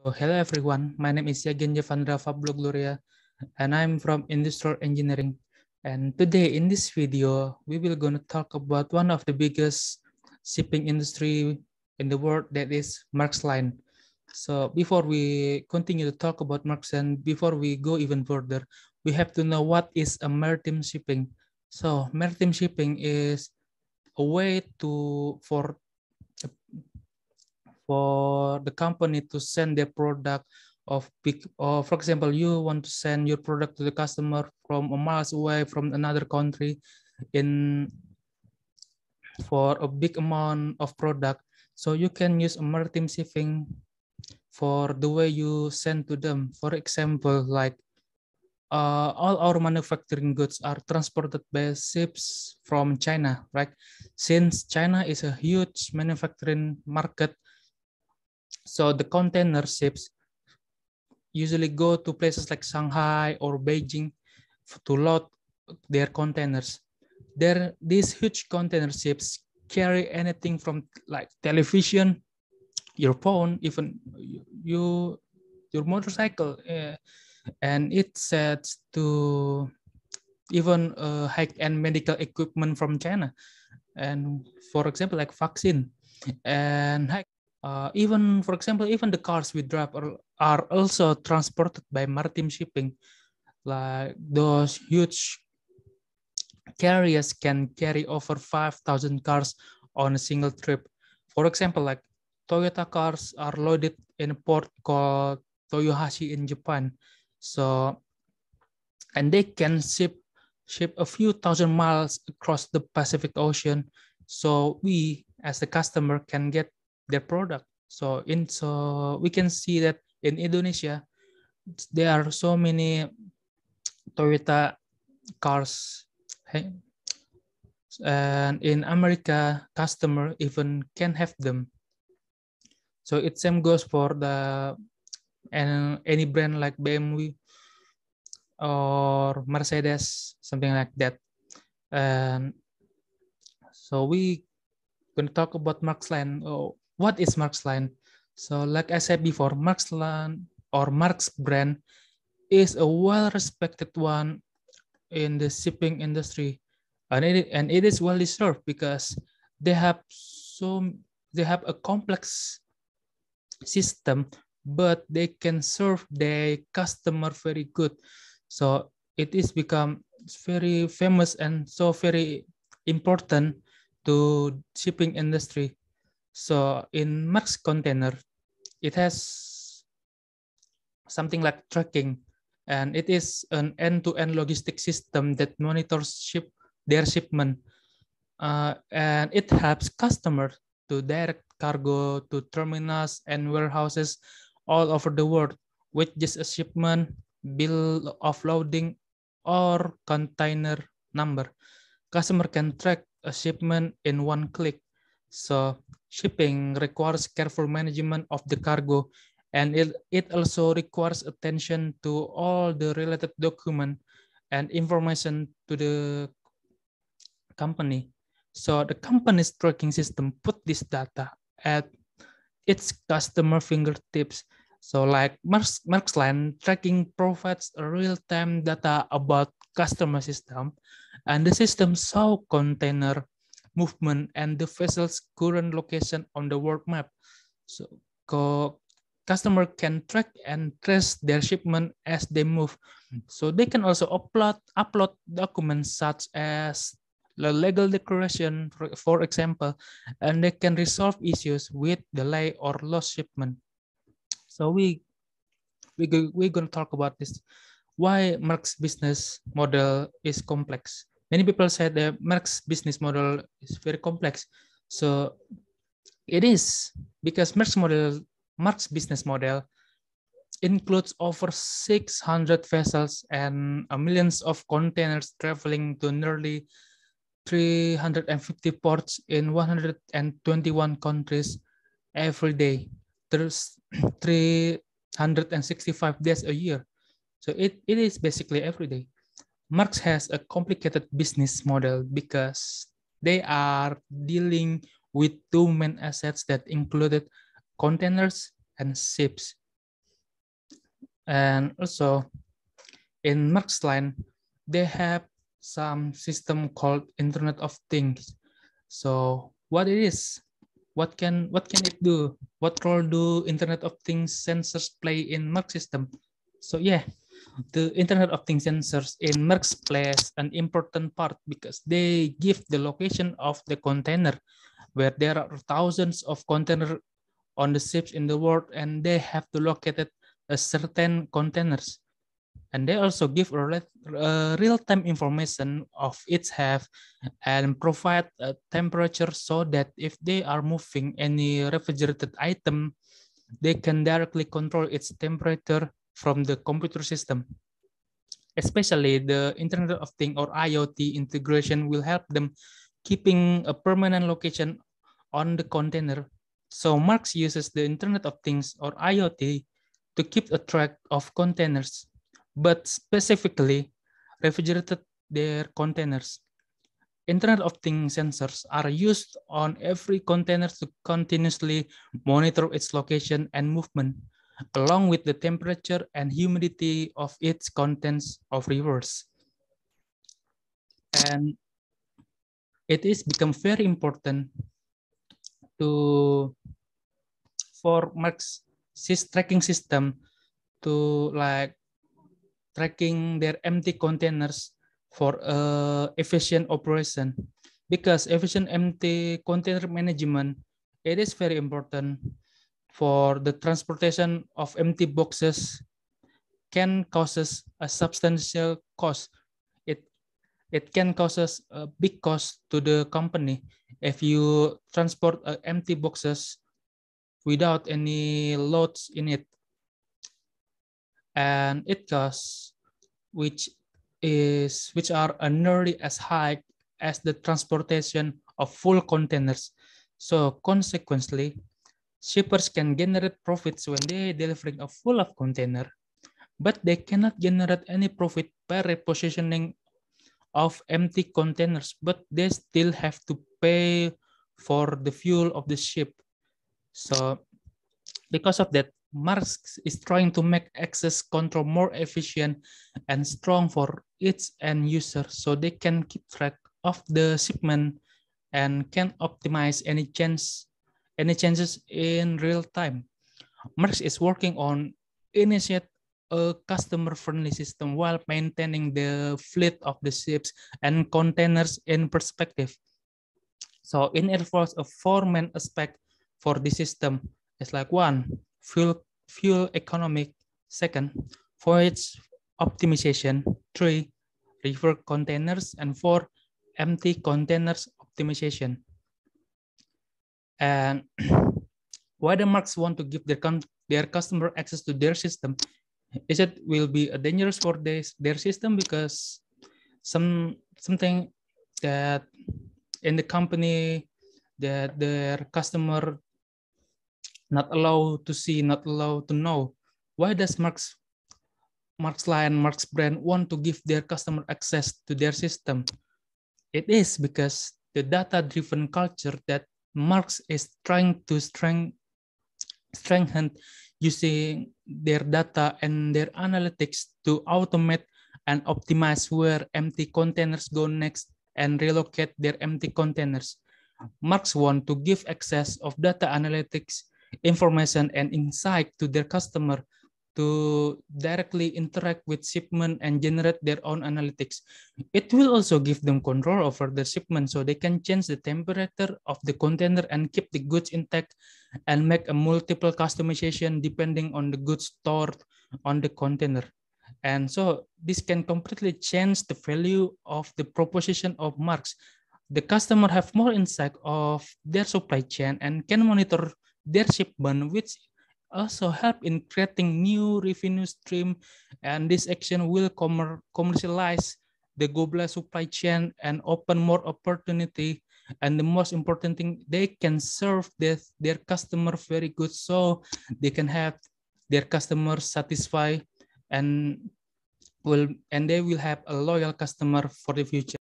So, hello everyone, my name is Yagen Javandra Fablo Gloria and I'm from Industrial Engineering. And today in this video, we will gonna talk about one of the biggest shipping industry in the world that is Mark's line. So before we continue to talk about Mark's and before we go even further, we have to know what is a maritime shipping. So maritime shipping is a way to for for the company to send their product of big or uh, for example you want to send your product to the customer from a miles away from another country in for a big amount of product so you can use a maritime shipping for the way you send to them for example like uh, all our manufacturing goods are transported by ships from China, right? Since China is a huge manufacturing market, so the container ships usually go to places like Shanghai or Beijing to load their containers. There, these huge container ships carry anything from like television, your phone, even you, your motorcycle, uh, and it sets to even uh, high medical equipment from China, and for example, like vaccine and uh, even for example even the cars we drive are, are also transported by maritime shipping like those huge carriers can carry over 5000 cars on a single trip for example like toyota cars are loaded in a port called toyohashi in japan so and they can ship ship a few thousand miles across the pacific ocean so we as the customer can get their product. So in so we can see that in Indonesia, there are so many Toyota cars. And in America, customer even can have them. So it same goes for the and any brand like BMW or Mercedes, something like that. And so we going to talk about Max Land. Oh, what is Mark's line? So like I said before, Mark's line or Mark's brand is a well-respected one in the shipping industry. And it, and it is well deserved because they have so they have a complex system, but they can serve their customer very good. So it is become very famous and so very important to shipping industry so in Max container, it has something like tracking, and it is an end-to-end -end logistic system that monitors ship their shipment, uh, and it helps customers to direct cargo to terminals and warehouses all over the world with just a shipment, bill of loading, or container number. Customer can track a shipment in one click. So Shipping requires careful management of the cargo, and it, it also requires attention to all the related document and information to the company. So the company's tracking system put this data at its customer fingertips. So like Merck's, Merck's line tracking provides real-time data about customer system and the system saw container movement and the vessel's current location on the world map. So customer can track and trace their shipment as they move. So they can also upload, upload documents such as the legal declaration, for example, and they can resolve issues with delay or lost shipment. So we, we, we're going to talk about this, why Merck's business model is complex many people said that Merck's business model is very complex. So it is because Merck's model, Merck's business model includes over 600 vessels and millions of containers traveling to nearly 350 ports in 121 countries every day. There's 365 days a year. So it, it is basically every day. Marx has a complicated business model because they are dealing with two main assets that included containers and ships. And also in Marx's line, they have some system called Internet of Things. So what it is, what can what can it do? What role do Internet of Things sensors play in Marx system? So yeah, the Internet of Things sensors in Merck's plays an important part because they give the location of the container where there are thousands of containers on the ships in the world and they have to locate a certain containers. And they also give real-time information of its health and provide a temperature so that if they are moving any refrigerated item, they can directly control its temperature from the computer system. Especially the Internet of Things or IoT integration will help them keeping a permanent location on the container. So Marx uses the Internet of Things or IoT to keep a track of containers, but specifically refrigerated their containers. Internet of Things sensors are used on every container to continuously monitor its location and movement along with the temperature and humidity of its contents of rivers. And it is become very important to for Marx tracking system to like tracking their empty containers for uh, efficient operation because efficient empty container management it is very important for the transportation of empty boxes can causes a substantial cost. It it can causes a big cost to the company if you transport uh, empty boxes without any loads in it. And it costs which is which are nearly as high as the transportation of full containers. So consequently, Shippers can generate profits when they delivering a full of container, but they cannot generate any profit by repositioning of empty containers, but they still have to pay for the fuel of the ship. So because of that, Marx is trying to make access control more efficient and strong for its end user so they can keep track of the shipment and can optimize any chance. Any changes in real time. Merck is working on initiate a customer-friendly system while maintaining the fleet of the ships and containers in perspective. So in involves a four-main aspect for the system. is like one, fuel, fuel economic, second, voyage optimization, three, river containers, and four, empty containers optimization. And why the marks want to give their, their customer access to their system is it will be dangerous for this, their system because some something that in the company that their customer not allowed to see, not allowed to know. Why does marks marks line marks Brand want to give their customer access to their system? It is because the data-driven culture that Marx is trying to strengthen using their data and their analytics to automate and optimize where empty containers go next and relocate their empty containers. Marx want to give access of data analytics, information, and insight to their customer to directly interact with shipment and generate their own analytics. It will also give them control over the shipment so they can change the temperature of the container and keep the goods intact and make a multiple customization depending on the goods stored on the container. And so this can completely change the value of the proposition of marks. The customer have more insight of their supply chain and can monitor their shipment, which also help in creating new revenue stream and this action will commer commercialize the global supply chain and open more opportunity and the most important thing they can serve their, their customer very good so they can have their customers satisfied and will and they will have a loyal customer for the future